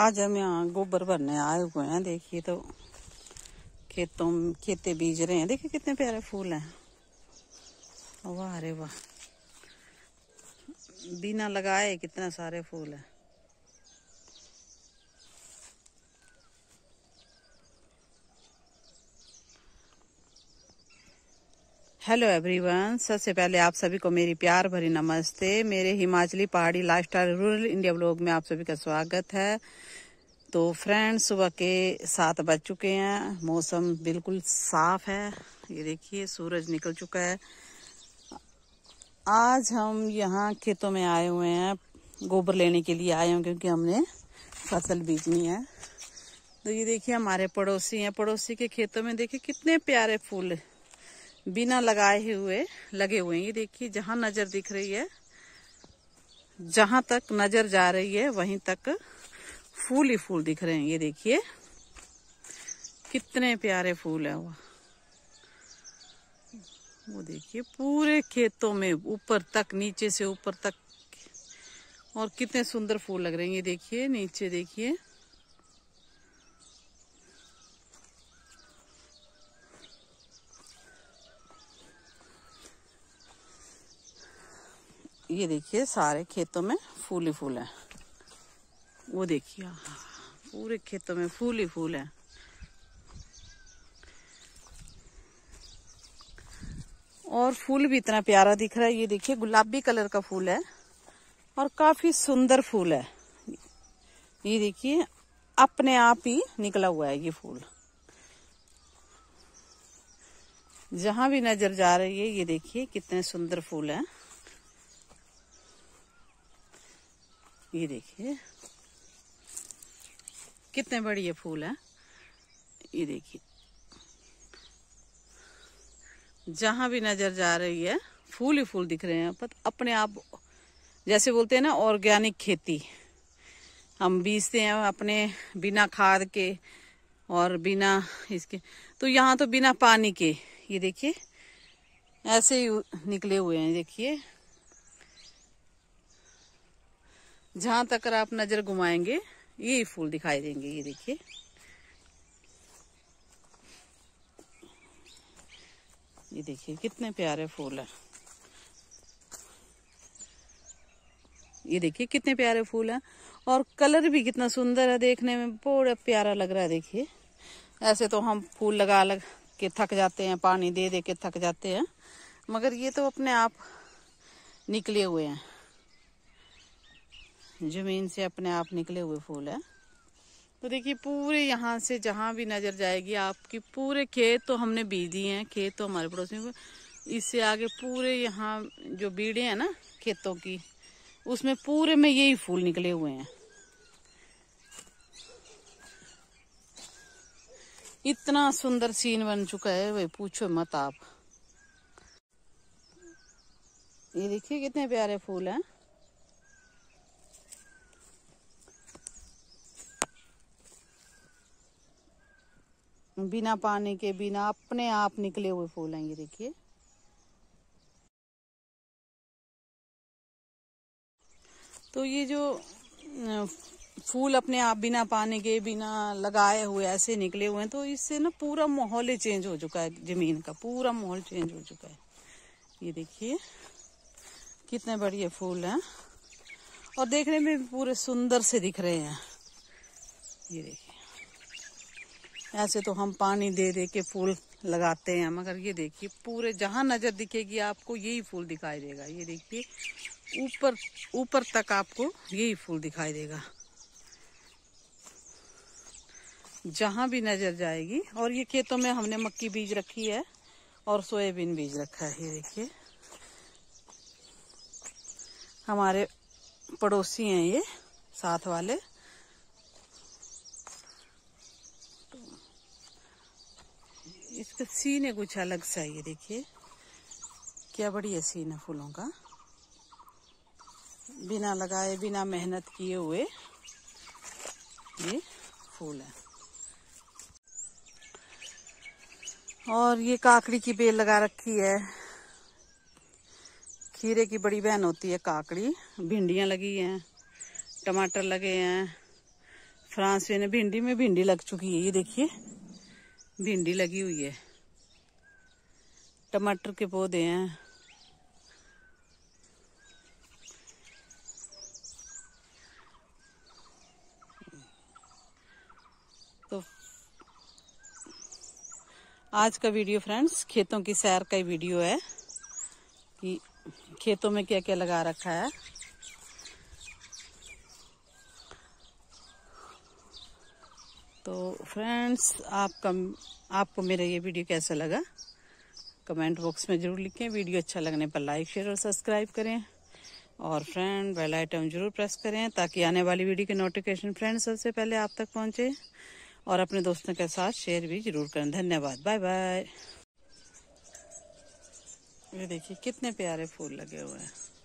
आज हम यहाँ गोबर भरने आए हुए हैं देखिए तो खेतों खेते बीज रहे हैं देखिए कितने प्यारे फूल हैं वाह अरे वाह बिना लगाए कितने सारे फूल हैं हेलो एवरीवन सबसे पहले आप सभी को मेरी प्यार भरी नमस्ते मेरे हिमाचली पहाड़ी lifestyle rural India blog में आप सभी का स्वागत है तो फ्रेंड्स सुबह के सात बज चुके हैं मौसम बिल्कुल साफ है ये देखिए सूरज निकल चुका है आज हम यहाँ खेतों में आए हुए हैं गोबर लेने के लिए आए हैं क्योंकि हमने फसल बीजनी है तो ये देखिए हमारे पड़ोसी हैं पड़ोसी के खेतों में देखिए कितने प्यारे फूल बिना लगाए हुए लगे हुए हैं ये देखिए जहां नजर दिख रही है जहां तक नजर जा रही है वहीं तक फूल ही फूल दिख रहे हैं ये देखिए कितने प्यारे फूल है वह वो देखिए पूरे खेतों में ऊपर तक नीचे से ऊपर तक और कितने सुंदर फूल लग रहे हैं ये देखिए नीचे देखिए ये देखिए सारे खेतों में फूल ही फूल है वो देखिए हाँ, पूरे खेतों में फूल ही फूल है और फूल भी इतना प्यारा दिख रहा है ये देखिए गुलाबी कलर का फूल है और काफी सुंदर फूल है ये देखिए अपने आप ही निकला हुआ है ये फूल जहां भी नजर जा रही है ये देखिए कितने सुंदर फूल है ये देखिए कितने बड़े ये फूल है ये देखिए जहां भी नजर जा रही है फूल ही फूल दिख रहे हैं पर अपने आप जैसे बोलते हैं ना ऑर्गेनिक खेती हम बीजते हैं अपने बिना खाद के और बिना इसके तो यहाँ तो बिना पानी के ये देखिए ऐसे ही निकले हुए हैं देखिए जहां तक आप नजर घुमाएंगे ये फूल दिखाई देंगे ये देखिए ये देखिए कितने प्यारे फूल है ये देखिए कितने प्यारे फूल हैं और कलर भी कितना सुंदर है देखने में बड़ा प्यारा लग रहा है देखिए ऐसे तो हम फूल लगा लग के थक जाते हैं पानी दे दे के थक जाते हैं मगर ये तो अपने आप निकले हुए हैं जमीन से अपने आप निकले हुए फूल है तो देखिए पूरे यहाँ से जहाँ भी नज़र जाएगी आपकी पूरे खेत तो हमने बीज दिए हैं खेत तो हमारे पड़ोसी में इससे आगे पूरे यहाँ जो बीड़े हैं ना खेतों की उसमें पूरे में यही फूल निकले हुए हैं इतना सुंदर सीन बन चुका है भाई पूछो मत आप ये देखिए कितने प्यारे फूल हैं बिना पानी के बिना अपने आप निकले हुए फूल हैं ये देखिए तो ये जो फूल अपने आप बिना पानी के बिना लगाए हुए ऐसे निकले हुए हैं तो इससे ना पूरा माहौल ही चेंज हो चुका है जमीन का पूरा माहौल चेंज हो चुका है ये देखिए कितने बढ़िया फूल हैं और देखने में पूरे सुंदर से दिख रहे हैं ये देखिए ऐसे तो हम पानी दे दे के फूल लगाते हैं मगर ये देखिए पूरे जहाँ नज़र दिखेगी आपको यही फूल दिखाई देगा ये देखिए ऊपर ऊपर तक आपको यही फूल दिखाई देगा जहाँ भी नज़र जाएगी और ये खेतों में हमने मक्की बीज रखी है और सोयाबीन बीज रखा है ये देखिए हमारे पड़ोसी हैं ये साथ वाले तो इसका तो सीन है कुछ अलग सा ये देखिए क्या बढ़िया सीन है फूलों का बिना लगाए बिना मेहनत किए हुए ये फूल है और ये काकड़ी की बेल लगा रखी है खीरे की बड़ी बहन होती है काकड़ी भिंडियां लगी हैं टमाटर लगे हैं फ्रांस में भिंडी में भिंडी लग चुकी है ये देखिए भिंडी लगी हुई है टमाटर के पौधे हैं तो आज का वीडियो फ्रेंड्स खेतों की सैर का ही वीडियो है कि खेतों में क्या क्या लगा रखा है तो फ्रेंड्स आपका आपको मेरा ये वीडियो कैसा लगा कमेंट बॉक्स में ज़रूर लिखें वीडियो अच्छा लगने पर लाइक शेयर और सब्सक्राइब करें और फ्रेंड बेल आइटम जरूर प्रेस करें ताकि आने वाली वीडियो की नोटिफिकेशन फ्रेंड सबसे पहले आप तक पहुंचे और अपने दोस्तों के साथ शेयर भी जरूर करें धन्यवाद बाय बाय ये देखिए कितने प्यारे फूल लगे हुए हैं